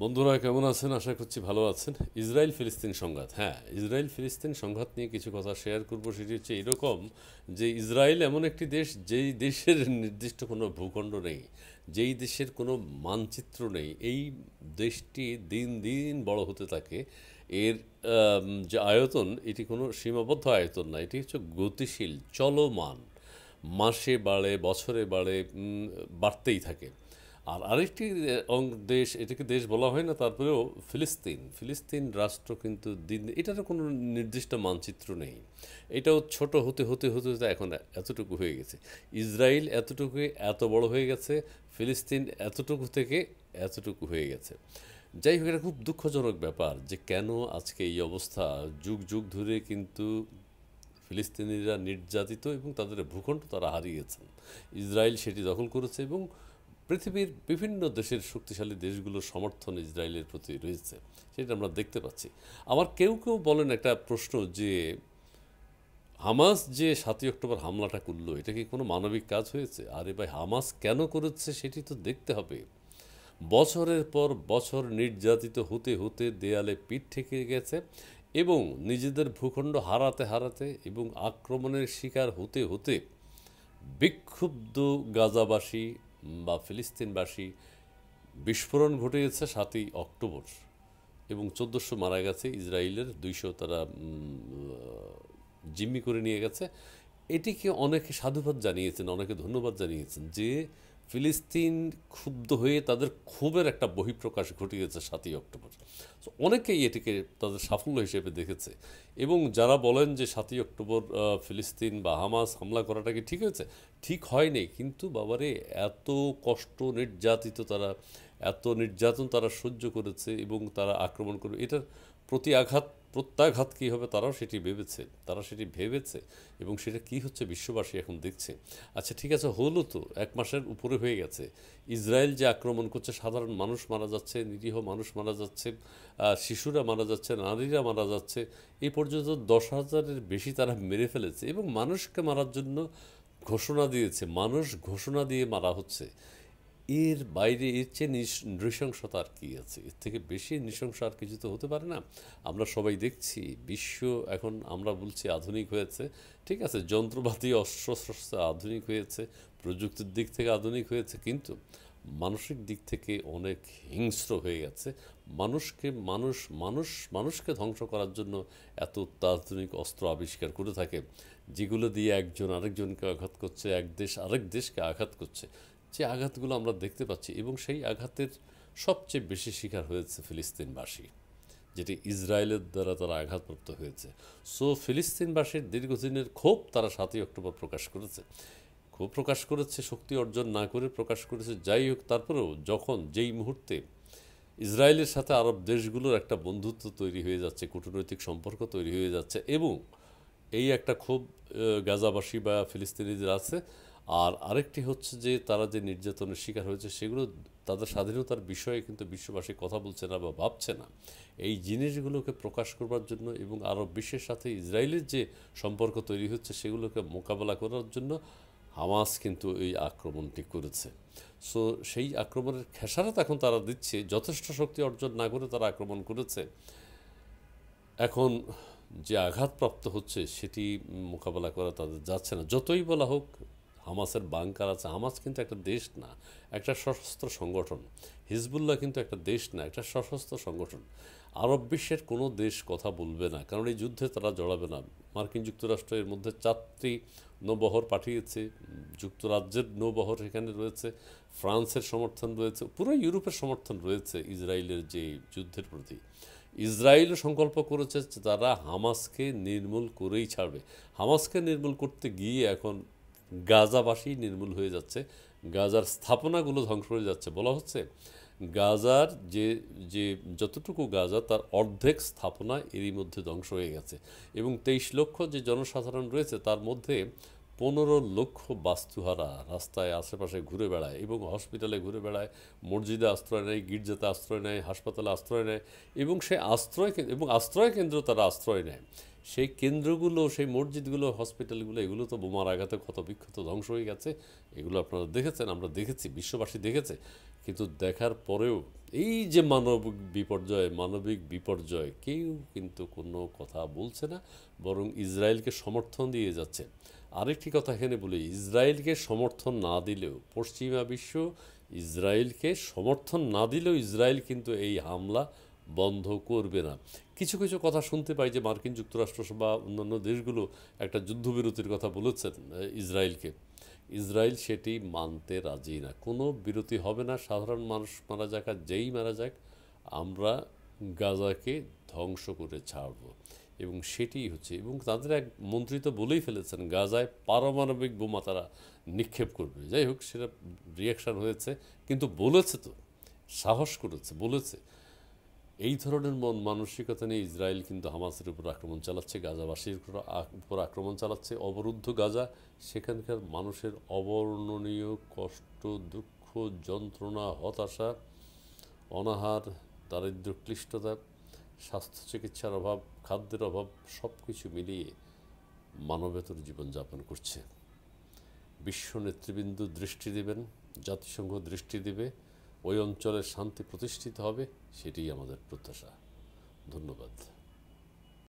বন্ধুরা কেমন আছেন আশা করছি ভালো আছেন ইসরায়েল ফিলিস্তিন সংঘাত হ্যাঁ ইসরায়েল ফিলিস্তিন সংঘাত নিয়ে কিছু কথা শেয়ার করবো সেটি হচ্ছে এরকম যে ইসরায়েল এমন একটি দেশ যেই দেশের নির্দিষ্ট কোনো ভূখণ্ড নেই যেই দেশের কোনো মানচিত্র নেই এই দেশটি দিন দিন বড় হতে থাকে এর যে আয়তন এটি কোনো সীমাবদ্ধ আয়তন না এটি হচ্ছে গতিশীল চলমান মাসে বাড়ে বছরে বাড়ে বাড়তেই থাকে আর আরেকটি দেশ এটাকে দেশ বলা হয় না তারপরেও ফিলিস্তিন ফিলিস্তিন রাষ্ট্র কিন্তু দিন এটার কোনো নির্দিষ্ট মানচিত্র নেই এটাও ছোট হতে হতে হতে হতে এখন এতটুকু হয়ে গেছে ইসরায়েল এতটুকু এত বড় হয়ে গেছে ফিলিস্তিন এতটুকু থেকে এতটুকু হয়ে গেছে যাই হোক এটা খুব দুঃখজনক ব্যাপার যে কেন আজকে এই অবস্থা যুগ যুগ ধরে কিন্তু ফিলিস্তিনিরা নির্যাতিত এবং তাদের ভূখণ্ড তারা হারিয়েছেন ইসরায়েল সেটি দখল করেছে এবং পৃথিবীর বিভিন্ন দেশের শক্তিশালী দেশগুলোর সমর্থন ইসরায়েলের প্রতি রয়েছে সেটা আমরা দেখতে পাচ্ছি আমার কেউ কেউ বলেন একটা প্রশ্ন যে হামাস যে সাতই অক্টোবর হামলাটা করলো এটা কি কোনো মানবিক কাজ হয়েছে আরে ভাই হামাস কেন করেছে সেটি তো দেখতে হবে বছরের পর বছর নির্যাতিত হতে হতে দেয়ালে পিঠ ঠেকে গেছে এবং নিজেদের ভূখণ্ড হারাতে হারাতে এবং আক্রমণের শিকার হতে হতে বিক্ষুব্ধ গাজাবাসী বা ফিলিস্তিনবাসী বিস্ফোরণ ঘটে গেছে সাতই অক্টোবর এবং চোদ্দোশো মারা গেছে ইসরায়েলের দুইশো তারা জিম্মি করে নিয়ে গেছে এটিকে অনেকে সাধুবাদ জানিয়েছেন অনেকে ধন্যবাদ জানিয়েছেন যে ফিলিস্তিন ক্ষুব্ধ হয়ে তাদের ক্ষোভের একটা বহিঃপ্রকাশ ঘটিয়েছে সাতই অক্টোবর অনেকেই এটিকে তাদের সাফল্য হিসেবে দেখেছে এবং যারা বলেন যে সাতই অক্টোবর ফিলিস্তিন বা হামাস হামলা করাটা কি ঠিক হয়েছে ঠিক হয়নি কিন্তু বাবারে এত কষ্ট নির্যাতিত তারা এত নির্যাতন তারা সহ্য করেছে এবং তারা আক্রমণ করবে এটার প্রতি আঘাত প্রত্যাঘাত কী হবে তারাও সেটি ভেবেছে তারা সেটি ভেবেছে এবং সেটা কি হচ্ছে বিশ্ববাসী এখন দেখছে আচ্ছা ঠিক আছে হলো তো এক মাসের উপরে হয়ে গেছে ইসরায়েল যে আক্রমণ করছে সাধারণ মানুষ মারা যাচ্ছে নিরীহ মানুষ মারা যাচ্ছে শিশুরা মারা যাচ্ছে নারীরা মারা যাচ্ছে এই পর্যন্ত দশ হাজারের বেশি তারা মেরে ফেলেছে এবং মানুষকে মারার জন্য ঘোষণা দিয়েছে মানুষ ঘোষণা দিয়ে মারা হচ্ছে এর বাইরে এর চেয়ে নৃশংসতা আর কী আছে এর থেকে বেশি নৃশংস আর কিছু তো হতে পারে না আমরা সবাই দেখছি বিশ্ব এখন আমরা বলছি আধুনিক হয়েছে ঠিক আছে যন্ত্রপাতি অস্ত্র শস্ত্র আধুনিক হয়েছে প্রযুক্তির দিক থেকে আধুনিক হয়েছে কিন্তু মানসিক দিক থেকে অনেক হিংস্র হয়ে গেছে মানুষকে মানুষ মানুষ মানুষকে ধ্বংস করার জন্য এত অত্যাধুনিক অস্ত্র আবিষ্কার করে থাকে যেগুলো দিয়ে একজন আরেকজনকে আঘাত করছে এক দেশ আরেক দেশকে আঘাত করছে যে আঘাতগুলো আমরা দেখতে পাচ্ছি এবং সেই আঘাতের সবচেয়ে বেশি শিকার হয়েছে ফিলিস্তিনবাসী যেটি ইসরায়েলের দ্বারা তারা আঘাতপ্রাপ্ত হয়েছে সো ফিলিস্তিনবাসীর দীর্ঘদিনের ক্ষোভ তারা সাতই অক্টোবর প্রকাশ করেছে ক্ষোভ প্রকাশ করেছে শক্তি অর্জন না করে প্রকাশ করেছে যাই হোক তারপরেও যখন যেই মুহূর্তে ইসরায়েলের সাথে আরব দেশগুলোর একটা বন্ধুত্ব তৈরি হয়ে যাচ্ছে কূটনৈতিক সম্পর্ক তৈরি হয়ে যাচ্ছে এবং এই একটা ক্ষোভ গাজাবাসী বা ফিলিস্তিনিদের আছে আর আরেকটি হচ্ছে যে তারা যে নির্যাতনের শিকার হয়েছে সেগুলো তাদের স্বাধীনতার বিষয়ে কিন্তু বিশ্ববাসী কথা বলছে না বা ভাবছে না এই জিনিসগুলোকে প্রকাশ করবার জন্য এবং আরও বিশ্বের সাথে ইসরায়েলের যে সম্পর্ক তৈরি হচ্ছে সেগুলোকে মোকাবেলা করার জন্য হামাস কিন্তু এই আক্রমণটি করেছে সো সেই আক্রমণের খেসারত এখন তারা দিচ্ছে যথেষ্ট শক্তি অর্জন না করে তারা আক্রমণ করেছে এখন যে আঘাতপ্রাপ্ত হচ্ছে সেটি মোকাবেলা করা তাদের যাচ্ছে না যতই বলা হোক হামাসের বাংকার আছে হামাস কিন্তু একটা দেশ না একটা সশস্ত্র সংগঠন হিজবুল্লাহ কিন্তু একটা দেশ না একটা সশস্ত্র সংগঠন আরব বিশ্বের কোনো দেশ কথা বলবে না কারণ এই যুদ্ধে তারা জড়াবে না মার্কিন যুক্তরাষ্ট্র এর মধ্যে চারটি নৌবহর পাঠিয়েছে যুক্তরাজ্যের নৌবহর সেখানে রয়েছে ফ্রান্সের সমর্থন রয়েছে পুরো ইউরোপের সমর্থন রয়েছে ইসরায়েলের যে যুদ্ধের প্রতি ইসরায়েল সংকল্প করেছে তারা হামাসকে নির্মূল করেই ছাড়বে হামাসকে নির্মূল করতে গিয়ে এখন গাজাবাসী নির্মূল হয়ে যাচ্ছে গাজার স্থাপনাগুলো ধ্বংস হয়ে যাচ্ছে বলা হচ্ছে গাজার যে যে যতটুকু গাজা তার অর্ধেক স্থাপনা এরই মধ্যে ধ্বংস হয়ে গেছে এবং তেইশ লক্ষ যে জনসাধারণ রয়েছে তার মধ্যে পনেরো লক্ষ বাস্তুহারা রাস্তায় আশেপাশে ঘুরে বেড়ায় এবং হসপিটালে ঘুরে বেড়ায় মসজিদে আশ্রয় নেয় গির্জাতে আশ্রয় নেয় হাসপাতালে আশ্রয় নেয় এবং সে আশ্রয় এবং আশ্রয় কেন্দ্র তারা আশ্রয় নেয় সেই কেন্দ্রগুলো সেই মসজিদগুলো হসপিটালগুলো এগুলো তো বোমার আঘাতে ক্ষতবিক্ষত ধ্বংস হয়ে গেছে এগুলো আপনারা দেখেছেন আমরা দেখেছি বিশ্ববাসী দেখেছে কিন্তু দেখার পরেও এই যে মানবিক বিপর্যয় মানবিক বিপর্যয় কেউ কিন্তু কোনো কথা বলছে না বরং ইসরায়েলকে সমর্থন দিয়ে যাচ্ছে আরেকটি কথা এখানে বলি ইসরায়েলকে সমর্থন না দিলেও পশ্চিমা বিশ্ব ইসরায়েলকে সমর্থন না দিলেও ইসরায়েল কিন্তু এই হামলা বন্ধ করবে না কিছু কিছু কথা শুনতে পাই যে মার্কিন যুক্তরাষ্ট্র বা অন্যান্য দেশগুলো একটা যুদ্ধবিরতির কথা বলেছেন ইসরায়েলকে ইসরায়েল সেটি মানতে রাজি না কোনো বিরতি হবে না সাধারণ মানুষ মারা যাক আর যেই মারা যাক আমরা গাজাকে ধ্বংস করে ছাড়ব এবং সেটিই হচ্ছে এবং তাদের এক মন্ত্রী তো বলেই ফেলেছেন গাজায় পারমাণবিক বোমা তারা নিক্ষেপ করবে যাই হোক সেটা রিয়াকশান হয়েছে কিন্তু বলেছে তো সাহস করেছে বলেছে এই ধরনের মন মানসিকতা নিয়ে ইসরায়েল কিন্তু হামাসের উপর আক্রমণ চালাচ্ছে গাজাবাসীর উপর আক্রমণ চালাচ্ছে অবরুদ্ধ গাজা সেখানকার মানুষের অবর্ণনীয় কষ্ট দুঃখ যন্ত্রণা হতাশা অনাহার দারিদ্র ক্লিষ্টতা স্বাস্থ্য চিকিৎসার অভাব খাদ্যের অভাব সব কিছু মিলিয়ে মানবেতর জীবনযাপন করছে বিশ্ব নেতৃবৃন্দ দৃষ্টি দেবেন জাতিসংঘ দৃষ্টি দেবে ওই অঞ্চলের শান্তি প্রতিষ্ঠিত হবে সেটাই আমাদের প্রত্যাশা ধন্যবাদ